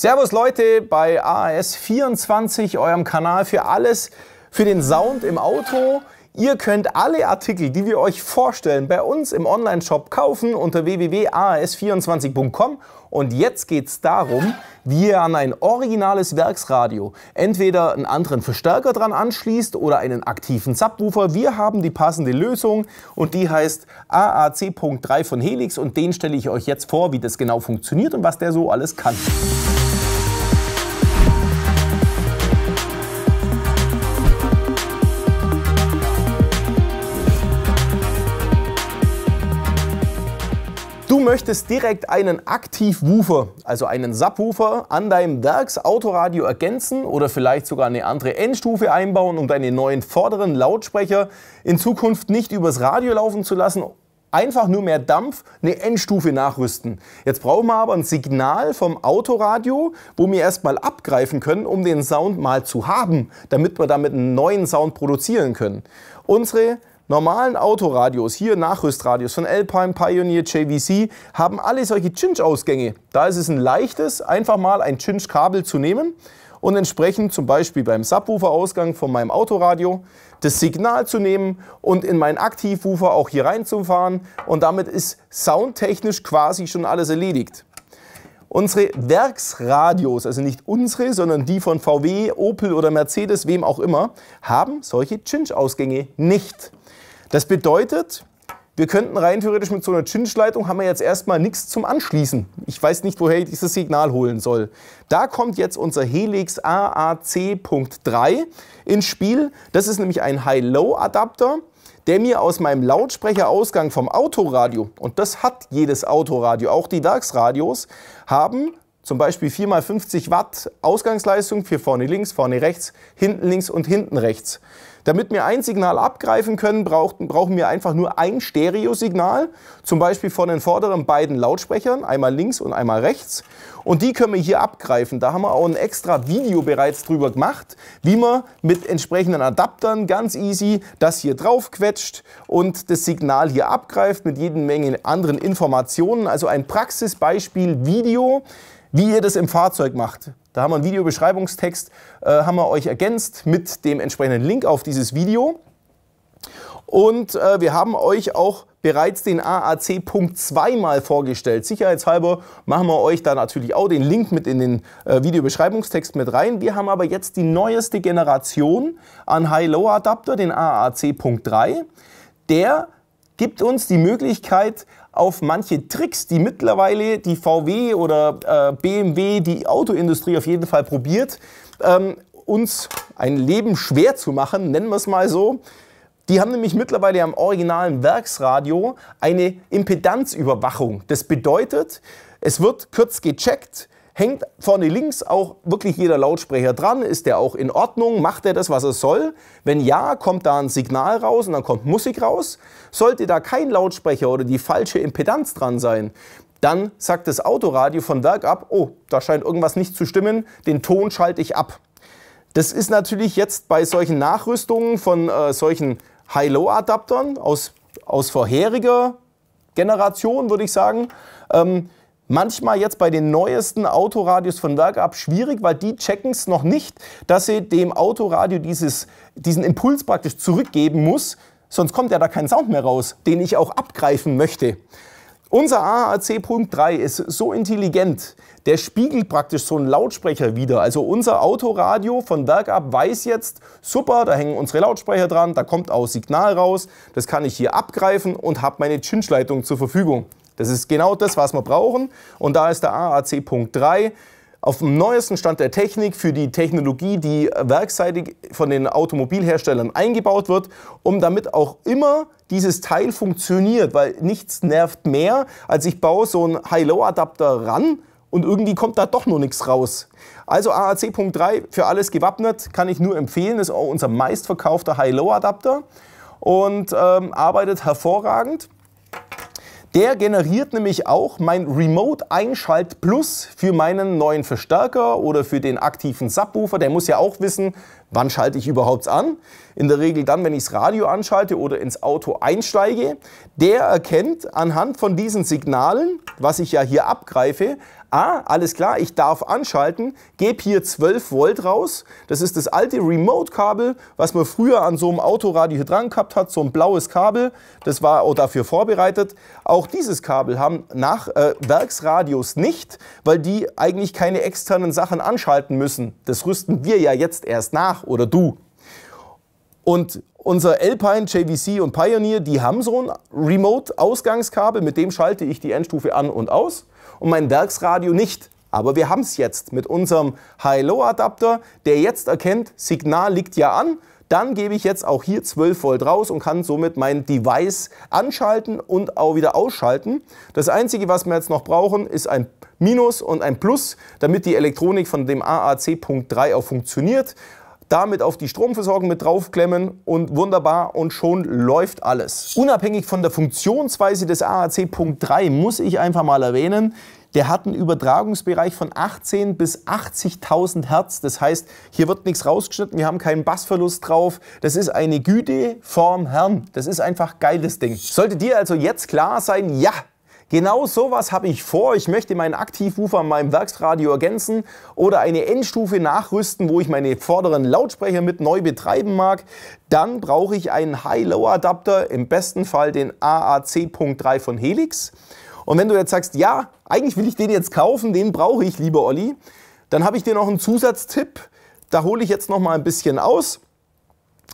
Servus Leute bei AAS24, eurem Kanal für alles, für den Sound im Auto. Ihr könnt alle Artikel, die wir euch vorstellen, bei uns im Online-Shop kaufen unter www.aas24.com. Und jetzt geht es darum, wie ihr an ein originales Werksradio entweder einen anderen Verstärker dran anschließt oder einen aktiven Subwoofer. Wir haben die passende Lösung und die heißt AAC.3 von Helix und den stelle ich euch jetzt vor, wie das genau funktioniert und was der so alles kann. Du möchtest direkt einen Aktivwoofer, also einen Subwoofer, an deinem Werksautoradio ergänzen oder vielleicht sogar eine andere Endstufe einbauen, um deine neuen vorderen Lautsprecher in Zukunft nicht übers Radio laufen zu lassen einfach nur mehr Dampf eine Endstufe nachrüsten. Jetzt brauchen wir aber ein Signal vom Autoradio, wo wir erstmal abgreifen können, um den Sound mal zu haben, damit wir damit einen neuen Sound produzieren können. Unsere normalen Autoradios, hier Nachrüstradios von Alpine, Pioneer, JVC, haben alle solche Cinch-Ausgänge. Da ist es ein leichtes, einfach mal ein Cinch-Kabel zu nehmen und entsprechend zum Beispiel beim Subwoofer-Ausgang von meinem Autoradio das Signal zu nehmen und in meinen Aktivwoofer auch hier reinzufahren und damit ist soundtechnisch quasi schon alles erledigt. Unsere Werksradios, also nicht unsere, sondern die von VW, Opel oder Mercedes, wem auch immer, haben solche Cinch-Ausgänge nicht. Das bedeutet, wir könnten rein theoretisch mit so einer Chinch-Leitung haben wir jetzt erstmal nichts zum Anschließen. Ich weiß nicht, woher ich dieses Signal holen soll. Da kommt jetzt unser Helix AAC.3 ins Spiel. Das ist nämlich ein High-Low-Adapter, der mir aus meinem Lautsprecherausgang vom Autoradio, und das hat jedes Autoradio, auch die DAX-Radios, haben zum Beispiel 4x50 Watt Ausgangsleistung für vorne links, vorne rechts, hinten links und hinten rechts. Damit wir ein Signal abgreifen können, brauchen wir einfach nur ein Stereosignal, zum Beispiel von den vorderen beiden Lautsprechern, einmal links und einmal rechts. Und die können wir hier abgreifen. Da haben wir auch ein extra Video bereits drüber gemacht, wie man mit entsprechenden Adaptern ganz easy das hier drauf quetscht und das Signal hier abgreift mit jeden Menge anderen Informationen. Also ein Praxisbeispiel Video wie ihr das im Fahrzeug macht. Da haben wir einen Videobeschreibungstext, äh, haben wir euch ergänzt mit dem entsprechenden Link auf dieses Video. Und äh, wir haben euch auch bereits den AAC Punkt 2 mal vorgestellt. Sicherheitshalber machen wir euch da natürlich auch den Link mit in den äh, Videobeschreibungstext mit rein. Wir haben aber jetzt die neueste Generation an High-Low-Adapter, den AAC Punkt 3. Der gibt uns die Möglichkeit, auf manche Tricks, die mittlerweile die VW oder äh, BMW, die Autoindustrie auf jeden Fall probiert, ähm, uns ein Leben schwer zu machen, nennen wir es mal so. Die haben nämlich mittlerweile am originalen Werksradio eine Impedanzüberwachung. Das bedeutet, es wird kurz gecheckt, hängt vorne links auch wirklich jeder Lautsprecher dran? Ist der auch in Ordnung? Macht er das, was er soll? Wenn ja, kommt da ein Signal raus und dann kommt Musik raus. Sollte da kein Lautsprecher oder die falsche Impedanz dran sein, dann sagt das Autoradio von Werk ab, oh, da scheint irgendwas nicht zu stimmen, den Ton schalte ich ab. Das ist natürlich jetzt bei solchen Nachrüstungen von äh, solchen High-Low-Adaptern aus, aus vorheriger Generation, würde ich sagen, ähm, manchmal jetzt bei den neuesten Autoradios von Werk ab schwierig, weil die checken es noch nicht, dass sie dem Autoradio dieses, diesen Impuls praktisch zurückgeben muss, sonst kommt ja da kein Sound mehr raus, den ich auch abgreifen möchte. Unser AAC.3 ist so intelligent, der spiegelt praktisch so einen Lautsprecher wieder. Also unser Autoradio von Werk ab weiß jetzt, super, da hängen unsere Lautsprecher dran, da kommt auch Signal raus, das kann ich hier abgreifen und habe meine Chinch-Leitung zur Verfügung. Das ist genau das, was wir brauchen. Und da ist der AAC.3 auf dem neuesten Stand der Technik für die Technologie, die werkseitig von den Automobilherstellern eingebaut wird, um damit auch immer dieses Teil funktioniert, weil nichts nervt mehr, als ich baue so einen High-Low-Adapter ran und irgendwie kommt da doch nur nichts raus. Also AAC.3 für alles gewappnet, kann ich nur empfehlen, ist auch unser meistverkaufter High-Low-Adapter und ähm, arbeitet hervorragend. Der generiert nämlich auch mein Remote Einschalt Plus für meinen neuen Verstärker oder für den aktiven Subwoofer. Der muss ja auch wissen, wann schalte ich überhaupt an in der Regel dann, wenn ich das Radio anschalte oder ins Auto einsteige, der erkennt anhand von diesen Signalen, was ich ja hier abgreife, ah, alles klar, ich darf anschalten, gebe hier 12 Volt raus. Das ist das alte Remote-Kabel, was man früher an so einem Autoradio hier dran gehabt hat, so ein blaues Kabel. Das war auch dafür vorbereitet. Auch dieses Kabel haben nach äh, Werksradios nicht, weil die eigentlich keine externen Sachen anschalten müssen. Das rüsten wir ja jetzt erst nach oder du. Und unser Alpine, JVC und Pioneer, die haben so ein Remote-Ausgangskabel, mit dem schalte ich die Endstufe an und aus und mein Werksradio nicht. Aber wir haben es jetzt mit unserem High-Low-Adapter, der jetzt erkennt, Signal liegt ja an, dann gebe ich jetzt auch hier 12 Volt raus und kann somit mein Device anschalten und auch wieder ausschalten. Das Einzige, was wir jetzt noch brauchen, ist ein Minus und ein Plus, damit die Elektronik von dem AAC.3 auch funktioniert damit auf die Stromversorgung mit draufklemmen und wunderbar und schon läuft alles. Unabhängig von der Funktionsweise des AAC Punkt 3 muss ich einfach mal erwähnen, der hat einen Übertragungsbereich von 18 bis 80.000 Hertz. Das heißt, hier wird nichts rausgeschnitten, wir haben keinen Bassverlust drauf. Das ist eine Güte vorm Herrn. Das ist einfach geiles Ding. Sollte dir also jetzt klar sein, ja, Genau sowas habe ich vor. Ich möchte meinen Aktivwoofer an meinem Werksradio ergänzen oder eine Endstufe nachrüsten, wo ich meine vorderen Lautsprecher mit neu betreiben mag. Dann brauche ich einen High-Low-Adapter, im besten Fall den AAC.3 von Helix. Und wenn du jetzt sagst, ja, eigentlich will ich den jetzt kaufen, den brauche ich, lieber Olli, dann habe ich dir noch einen Zusatztipp. Da hole ich jetzt noch mal ein bisschen aus,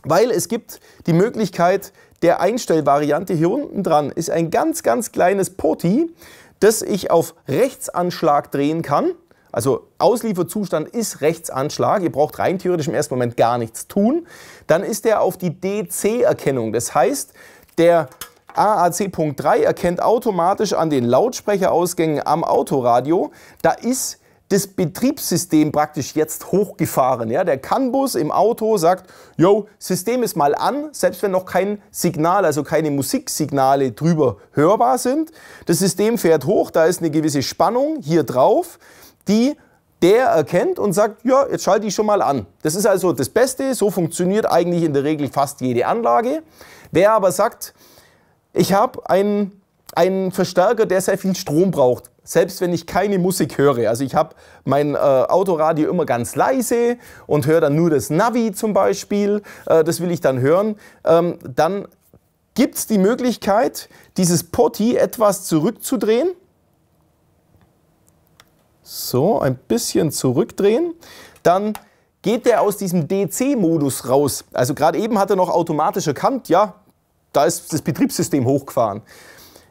weil es gibt die Möglichkeit, der Einstellvariante hier unten dran ist ein ganz, ganz kleines Poti, das ich auf Rechtsanschlag drehen kann. Also Auslieferzustand ist Rechtsanschlag. Ihr braucht rein theoretisch im ersten Moment gar nichts tun. Dann ist der auf die DC-Erkennung. Das heißt, der AAC.3 erkennt automatisch an den Lautsprecherausgängen am Autoradio, da ist das Betriebssystem praktisch jetzt hochgefahren. Ja? Der CAN-Bus im Auto sagt, yo, System ist mal an, selbst wenn noch kein Signal, also keine Musiksignale drüber hörbar sind. Das System fährt hoch, da ist eine gewisse Spannung hier drauf, die der erkennt und sagt, ja, jetzt schalte ich schon mal an. Das ist also das Beste, so funktioniert eigentlich in der Regel fast jede Anlage. Wer aber sagt, ich habe einen, einen Verstärker, der sehr viel Strom braucht, selbst wenn ich keine Musik höre. Also ich habe mein äh, Autoradio immer ganz leise und höre dann nur das Navi zum Beispiel, äh, das will ich dann hören, ähm, dann gibt es die Möglichkeit, dieses Potti etwas zurückzudrehen. So, ein bisschen zurückdrehen. Dann geht der aus diesem DC-Modus raus. Also gerade eben hat er noch automatisch erkannt, ja, da ist das Betriebssystem hochgefahren.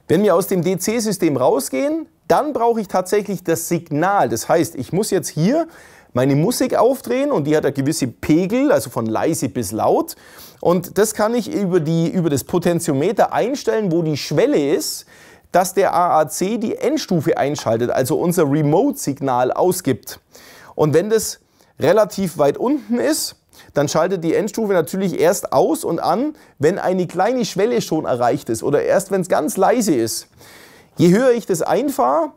Wenn wir aus dem DC-System rausgehen, dann brauche ich tatsächlich das Signal. Das heißt, ich muss jetzt hier meine Musik aufdrehen und die hat eine gewisse Pegel, also von leise bis laut. Und das kann ich über, die, über das Potentiometer einstellen, wo die Schwelle ist, dass der AAC die Endstufe einschaltet, also unser Remote-Signal ausgibt. Und wenn das relativ weit unten ist, dann schaltet die Endstufe natürlich erst aus und an, wenn eine kleine Schwelle schon erreicht ist oder erst wenn es ganz leise ist. Je höher ich das einfahre,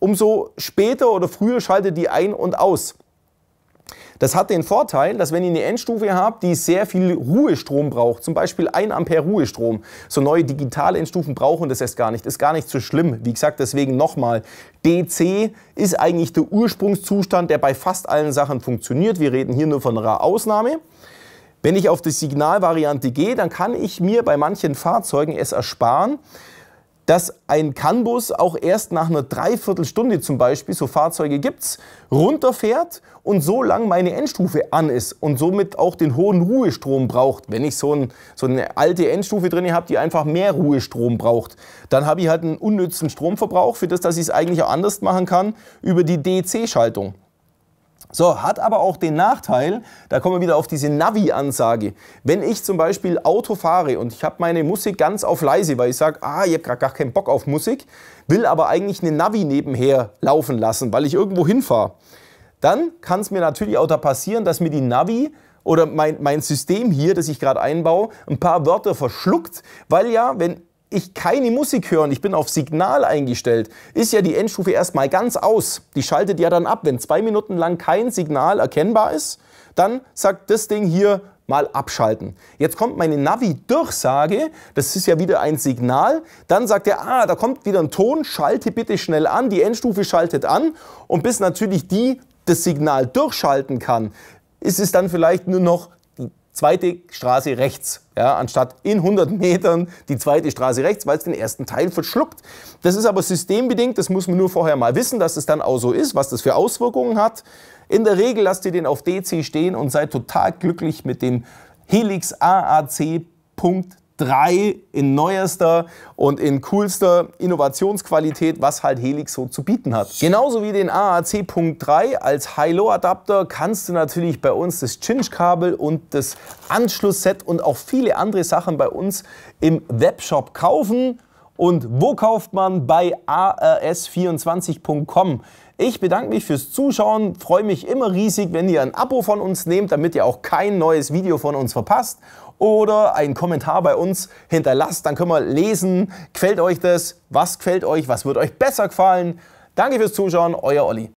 umso später oder früher schaltet die ein und aus. Das hat den Vorteil, dass wenn ihr eine Endstufe habt, die sehr viel Ruhestrom braucht, zum Beispiel 1 Ampere Ruhestrom, so neue digitale Endstufen brauchen das erst gar nicht, ist gar nicht so schlimm. Wie gesagt, deswegen nochmal, DC ist eigentlich der Ursprungszustand, der bei fast allen Sachen funktioniert. Wir reden hier nur von einer Ausnahme. Wenn ich auf die Signalvariante gehe, dann kann ich mir bei manchen Fahrzeugen es ersparen, dass ein Cannabis auch erst nach einer Dreiviertelstunde zum Beispiel, so Fahrzeuge gibt es, runterfährt und so lang meine Endstufe an ist und somit auch den hohen Ruhestrom braucht. Wenn ich so, ein, so eine alte Endstufe drin habe, die einfach mehr Ruhestrom braucht, dann habe ich halt einen unnützen Stromverbrauch für das, dass ich es eigentlich auch anders machen kann über die DC-Schaltung. So, hat aber auch den Nachteil, da kommen wir wieder auf diese Navi-Ansage. Wenn ich zum Beispiel Auto fahre und ich habe meine Musik ganz auf leise, weil ich sage, ah, ich habe gerade gar keinen Bock auf Musik, will aber eigentlich eine Navi nebenher laufen lassen, weil ich irgendwo hinfahre, dann kann es mir natürlich auch da passieren, dass mir die Navi oder mein, mein System hier, das ich gerade einbaue, ein paar Wörter verschluckt, weil ja, wenn ich keine Musik hören, ich bin auf Signal eingestellt, ist ja die Endstufe erstmal ganz aus. Die schaltet ja dann ab. Wenn zwei Minuten lang kein Signal erkennbar ist, dann sagt das Ding hier mal abschalten. Jetzt kommt meine Navi-Durchsage, das ist ja wieder ein Signal. Dann sagt er, ah, da kommt wieder ein Ton, schalte bitte schnell an. Die Endstufe schaltet an und bis natürlich die das Signal durchschalten kann, ist es dann vielleicht nur noch zweite Straße rechts, ja, anstatt in 100 Metern die zweite Straße rechts, weil es den ersten Teil verschluckt. Das ist aber systembedingt, das muss man nur vorher mal wissen, dass es dann auch so ist, was das für Auswirkungen hat. In der Regel lasst ihr den auf DC stehen und seid total glücklich mit dem Helix AAC 3 in neuester und in coolster Innovationsqualität, was halt Helix so zu bieten hat. Genauso wie den AAC.3 als High-Low-Adapter kannst du natürlich bei uns das Cinch-Kabel und das Anschlussset und auch viele andere Sachen bei uns im Webshop kaufen. Und wo kauft man bei ars24.com? Ich bedanke mich fürs Zuschauen, freue mich immer riesig, wenn ihr ein Abo von uns nehmt, damit ihr auch kein neues Video von uns verpasst. Oder einen Kommentar bei uns hinterlasst, dann können wir lesen, gefällt euch das, was gefällt euch, was wird euch besser gefallen. Danke fürs Zuschauen, euer Olli.